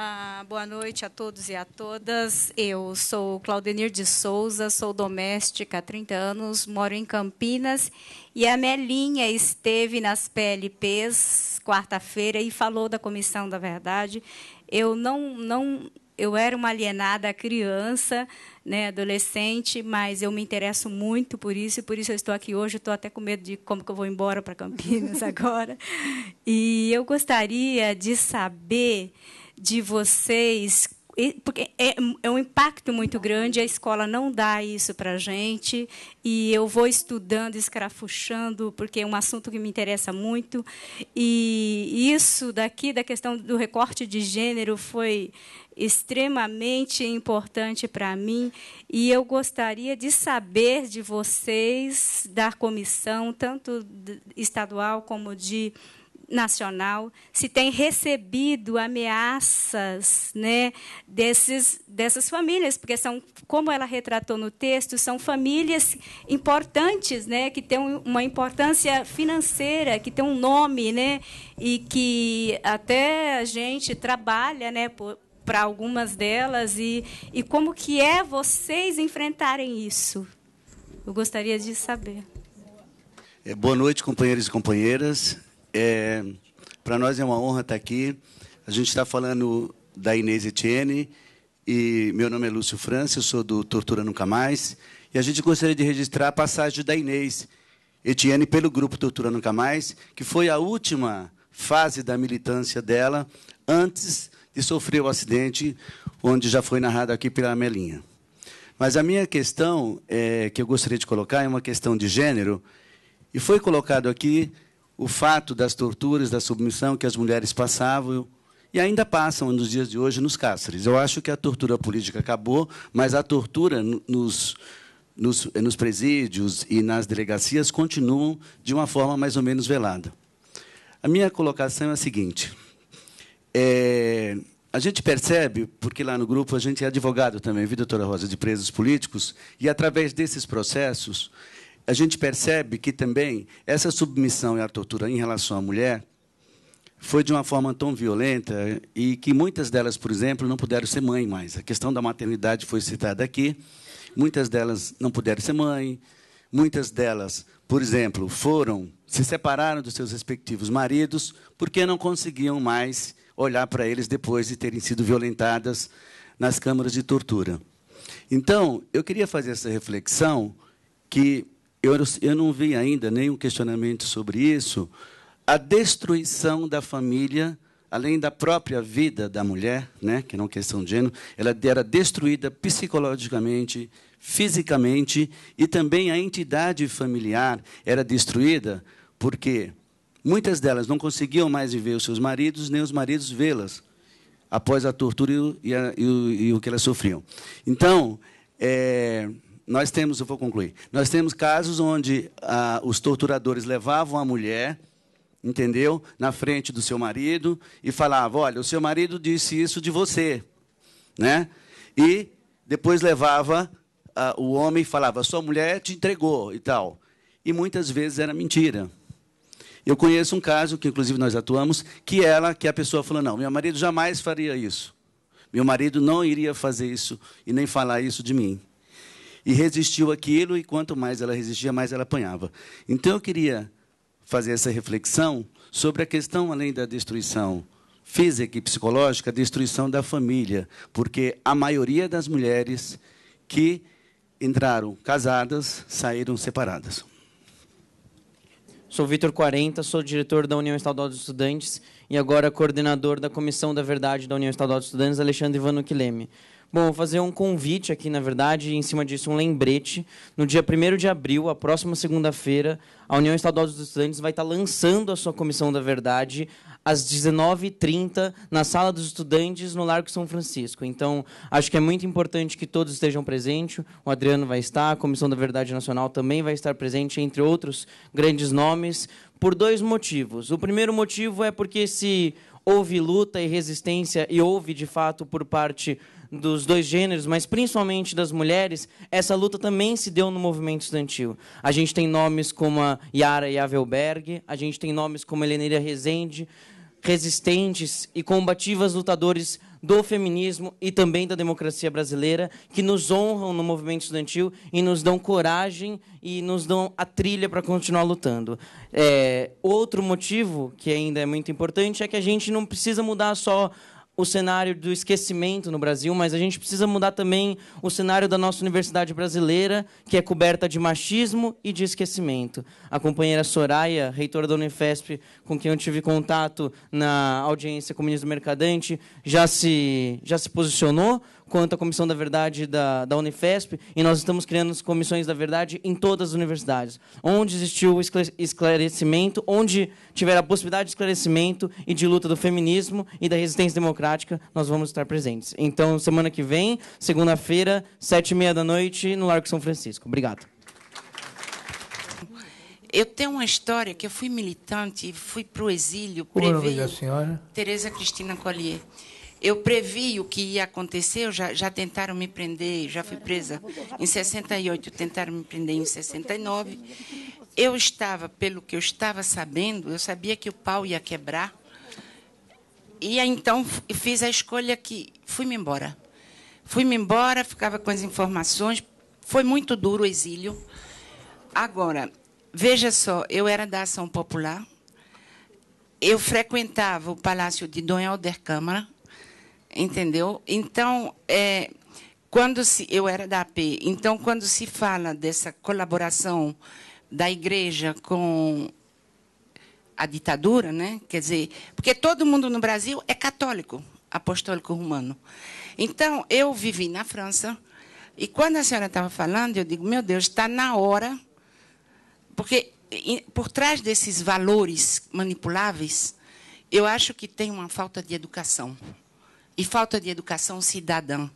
Ah, boa noite a todos e a todas. Eu sou Claudenir de Souza, sou doméstica há 30 anos, moro em Campinas e a Melinha esteve nas PLPs quarta-feira e falou da Comissão da Verdade. Eu não, não eu era uma alienada criança, né, adolescente, mas eu me interesso muito por isso e por isso eu estou aqui hoje. Estou até com medo de como que eu vou embora para Campinas agora. E eu gostaria de saber de vocês porque é, é, um impacto muito grande, a escola não dá isso para a gente, e eu vou estudando, escrafuchando, porque é um assunto que me interessa muito, e isso daqui, da questão do recorte de gênero, foi extremamente importante para mim e eu gostaria de saber de vocês da comissão tanto estadual como de nacional, se tem recebido ameaças né, desses, dessas famílias, porque são, como ela retratou no texto, são famílias importantes, né, que têm uma importância financeira, que têm um nome, né, e que até a gente trabalha né, para algumas delas, e, e como que é vocês enfrentarem isso? Eu gostaria de saber. É, boa noite, companheiros e companheiras. É, Para nós é uma honra estar tá aqui. A gente está falando da Inês Etienne e meu nome é Lúcio França, eu sou do Tortura Nunca Mais. E a gente gostaria de registrar a passagem da Inês Etienne pelo grupo Tortura Nunca Mais, que foi a última fase da militância dela antes de sofrer o acidente, onde já foi narrado aqui pela Melinha. Mas a minha questão é, que eu gostaria de colocar é uma questão de gênero, e foi colocado aqui o fato das torturas, da submissão que as mulheres passavam e ainda passam nos dias de hoje nos cáceres. Eu acho que a tortura política acabou, mas a tortura nos, nos, nos presídios e nas delegacias continuam de uma forma mais ou menos velada. A minha colocação é a seguinte: é, a gente percebe, porque lá no grupo a gente é advogado também, viu, doutora Rosa, de presos políticos, e através desses processos a gente percebe que também essa submissão e a tortura em relação à mulher foi de uma forma tão violenta e que muitas delas, por exemplo, não puderam ser mãe mais. A questão da maternidade foi citada aqui. Muitas delas não puderam ser mãe. Muitas delas, por exemplo, foram se separaram dos seus respectivos maridos porque não conseguiam mais olhar para eles depois de terem sido violentadas nas câmaras de tortura. Então, eu queria fazer essa reflexão que eu, eu não vi ainda nenhum questionamento sobre isso, a destruição da família, além da própria vida da mulher, né, que não é uma questão de gênero, ela era destruída psicologicamente, fisicamente, e também a entidade familiar era destruída, porque muitas delas não conseguiam mais viver os seus maridos, nem os maridos vê-las, após a tortura e, a, e, o, e o que elas sofriam. Então, é, nós temos, eu vou concluir, nós temos casos onde ah, os torturadores levavam a mulher, entendeu, na frente do seu marido e falavam, olha, o seu marido disse isso de você, né? E depois levava ah, o homem e falava, sua mulher te entregou e tal. E muitas vezes era mentira. Eu conheço um caso, que inclusive nós atuamos, que ela, que a pessoa falou, não, meu marido jamais faria isso. Meu marido não iria fazer isso e nem falar isso de mim e resistiu aquilo, e quanto mais ela resistia, mais ela apanhava. Então eu queria fazer essa reflexão sobre a questão, além da destruição física e psicológica, a destruição da família, porque a maioria das mulheres que entraram casadas saíram separadas. Sou Vitor 40, sou diretor da União Estadual dos Estudantes e agora coordenador da Comissão da Verdade da União Estadual dos Estudantes, Alexandre Ivano Quileme. Bom, vou fazer um convite aqui, na verdade, e em cima disso, um lembrete. No dia 1 de abril, a próxima segunda-feira, a União Estadual dos Estudantes vai estar lançando a sua Comissão da Verdade às 19h30 na Sala dos Estudantes, no Largo São Francisco. Então, acho que é muito importante que todos estejam presentes. O Adriano vai estar, a Comissão da Verdade Nacional também vai estar presente, entre outros grandes nomes, por dois motivos. O primeiro motivo é porque se houve luta e resistência, e houve, de fato, por parte dos dois gêneros, mas principalmente das mulheres, essa luta também se deu no movimento estudantil. A gente tem nomes como a Yara Yavelberg, a gente tem nomes como Heleneira Rezende, resistentes e combativas lutadores do feminismo e também da democracia brasileira, que nos honram no movimento estudantil e nos dão coragem e nos dão a trilha para continuar lutando. É, outro motivo que ainda é muito importante é que a gente não precisa mudar só o cenário do esquecimento no Brasil, mas a gente precisa mudar também o cenário da nossa universidade brasileira, que é coberta de machismo e de esquecimento. A companheira Soraya, reitora da Unifesp, com quem eu tive contato na audiência com o ministro Mercadante, já se, já se posicionou quanto à Comissão da Verdade da, da Unifesp, e nós estamos criando as comissões da verdade em todas as universidades, onde existiu esclarecimento, onde tiver a possibilidade de esclarecimento e de luta do feminismo e da resistência democrática, nós vamos estar presentes. Então, semana que vem, segunda-feira, sete e meia da noite, no Largo São Francisco. Obrigado. Eu tenho uma história que eu fui militante, fui para o exílio. Qual é o nome da senhora? Tereza Cristina Collier. Eu previ o que ia acontecer, já, já tentaram me prender, já fui presa em 68, tentaram me prender em 69. Eu estava, pelo que eu estava sabendo, eu sabia que o pau ia quebrar. E então fiz a escolha que fui-me embora. Fui-me embora, ficava com as informações. Foi muito duro o exílio. Agora, veja só, eu era da Ação Popular. Eu frequentava o Palácio de Dom Helder Câmara, Entendeu? Então, é, quando se eu era da AP, então quando se fala dessa colaboração da igreja com a ditadura, né? Quer dizer, porque todo mundo no Brasil é católico, apostólico romano. Então, eu vivi na França, e quando a senhora estava falando, eu digo, meu Deus, está na hora, porque por trás desses valores manipuláveis, eu acho que tem uma falta de educação e falta de educação cidadã.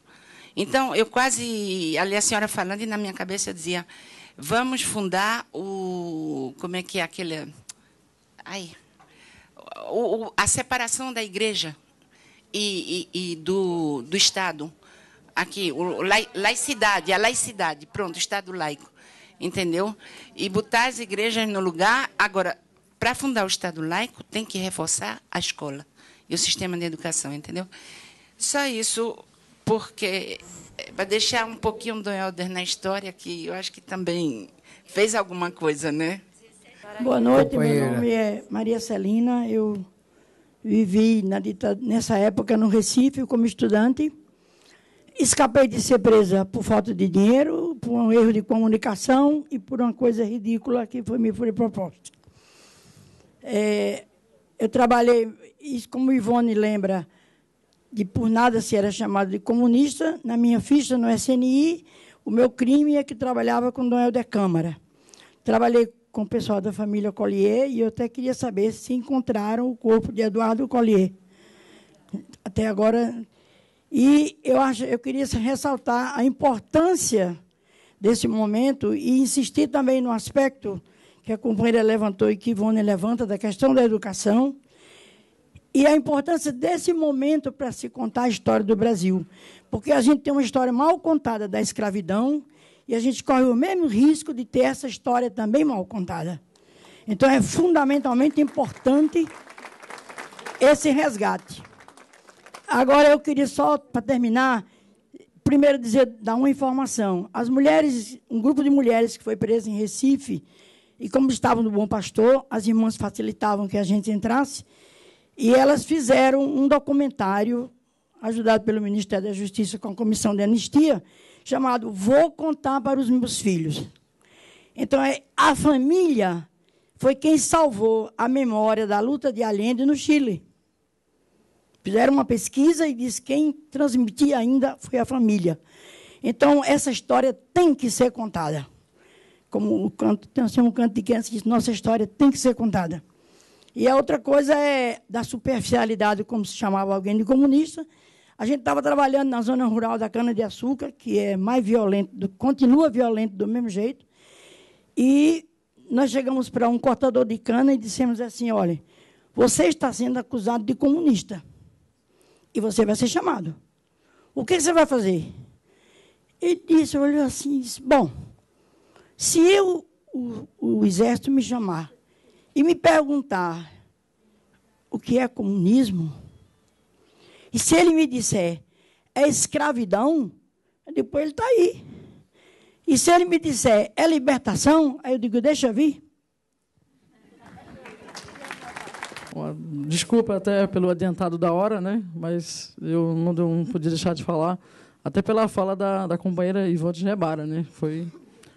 Então, eu quase, ali a senhora falando, e na minha cabeça eu dizia, vamos fundar o, como é que é aquele, aí o, o, a separação da igreja e, e, e do, do Estado. Aqui, o, laicidade, a laicidade, pronto, Estado laico, entendeu? E botar as igrejas no lugar. Agora, para fundar o Estado laico, tem que reforçar a escola e o sistema de educação, entendeu? Só isso, porque eh, para deixar um pouquinho do Helder na história, que eu acho que também fez alguma coisa, né? Boa noite, meu nome é Maria Celina. Eu vivi na nessa época no Recife como estudante. Escapei de ser presa por falta de dinheiro, por um erro de comunicação e por uma coisa ridícula que foi, me foi proposta. É, eu trabalhei, como Ivone lembra, que por nada se era chamado de comunista, na minha ficha no SNI, o meu crime é que trabalhava com Dom Helder Câmara. Trabalhei com o pessoal da família Collier e eu até queria saber se encontraram o corpo de Eduardo Collier. Até agora. E eu, acho, eu queria ressaltar a importância desse momento e insistir também no aspecto que a companheira levantou e que Ivone levanta da questão da educação e a importância desse momento para se contar a história do Brasil. Porque a gente tem uma história mal contada da escravidão e a gente corre o mesmo risco de ter essa história também mal contada. Então, é fundamentalmente importante esse resgate. Agora, eu queria só, para terminar, primeiro dizer, dar uma informação. As mulheres, um grupo de mulheres que foi preso em Recife, e como estavam no Bom Pastor, as irmãs facilitavam que a gente entrasse, e elas fizeram um documentário, ajudado pelo Ministério da Justiça com a Comissão de Anistia, chamado Vou Contar para os Meus Filhos. Então, é, a família foi quem salvou a memória da luta de Allende no Chile. Fizeram uma pesquisa e disse que quem transmitia ainda foi a família. Então, essa história tem que ser contada. Como o canto, tem assim um canto de criança que diz, nossa história tem que ser contada. E a outra coisa é da superficialidade, como se chamava alguém de comunista. A gente estava trabalhando na zona rural da cana-de-açúcar, que é mais violento, continua violento do mesmo jeito. E nós chegamos para um cortador de cana e dissemos assim: olha, você está sendo acusado de comunista. E você vai ser chamado. O que você vai fazer? Ele disse, olhou assim e disse: bom, se eu, o, o exército me chamar e me perguntar o que é comunismo, e se ele me disser é escravidão, depois ele está aí. E se ele me disser é libertação, aí eu digo, deixa eu vir. Desculpa até pelo adiantado da hora, né? Mas eu não, podia deixar de falar. Até pela fala da, da companheira Ivone Rebara, né? Foi,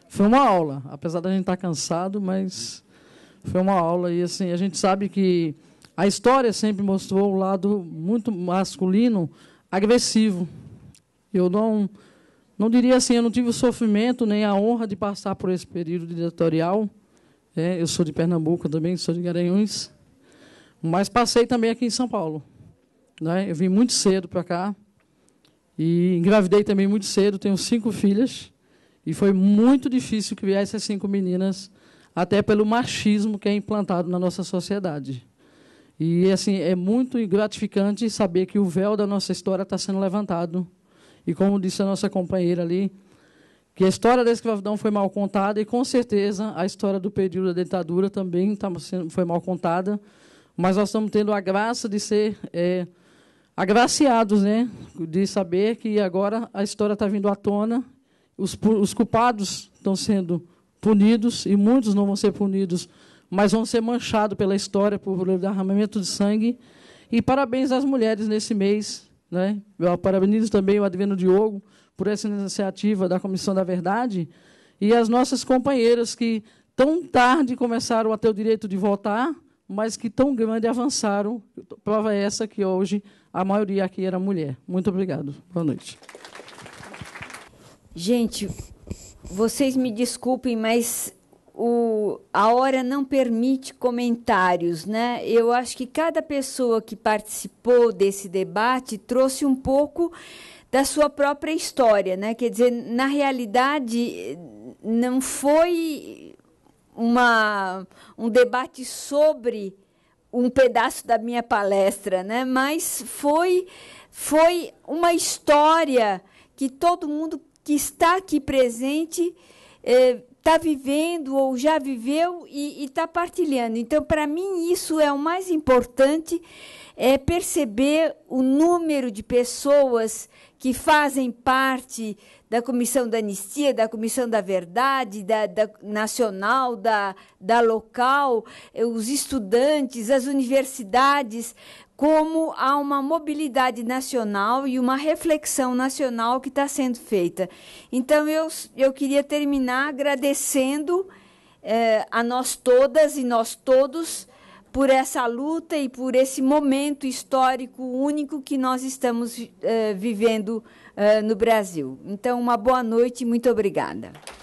foi uma aula. Apesar da gente estar tá cansado, mas foi uma aula e assim a gente sabe que a história sempre mostrou o lado muito masculino, agressivo. Eu não não diria assim, eu não tive o sofrimento nem a honra de passar por esse período diretorial É, eu sou de Pernambuco também, sou de Garanhuns, mas passei também aqui em São Paulo. Né? Eu vim muito cedo para cá e engravidei também muito cedo. Tenho cinco filhas e foi muito difícil criar essas cinco meninas até pelo machismo que é implantado na nossa sociedade. E assim é muito gratificante saber que o véu da nossa história está sendo levantado. E como disse a nossa companheira ali, que a história da escravidão foi mal contada e com certeza a história do período da ditadura também tá sendo, foi mal contada, mas nós estamos tendo a graça de ser é, agraciados, né, de saber que agora a história está vindo à tona, os, os culpados estão sendo punidos, e muitos não vão ser punidos, mas vão ser manchados pela história, por derramamento de sangue. E parabéns às mulheres nesse mês. Né? Eu parabenizo também o Adveno Diogo por essa iniciativa da Comissão da Verdade e as nossas companheiras que tão tarde começaram a ter o direito de votar, mas que tão grande avançaram. Prova é essa que hoje a maioria aqui era mulher. Muito obrigado. Boa noite. Gente, vocês me desculpem, mas o, a hora não permite comentários, né? Eu acho que cada pessoa que participou desse debate trouxe um pouco da sua própria história, né? Quer dizer, na realidade, não foi uma, um debate sobre um pedaço da minha palestra, né? Mas foi foi uma história que todo mundo que está aqui presente está é, vivendo ou já viveu e está partilhando. Então, para mim, isso é o mais importante, é perceber o número de pessoas que fazem parte da Comissão da Anistia, da Comissão da Verdade, da, da nacional, da, da local, eh, os estudantes, as universidades, como há uma mobilidade nacional e uma reflexão nacional que está sendo feita. Então, eu, eu queria terminar agradecendo eh, a nós todas e nós todos por essa luta e por esse momento histórico único que nós estamos eh, vivendo eh, no Brasil. Então, uma boa noite e muito obrigada.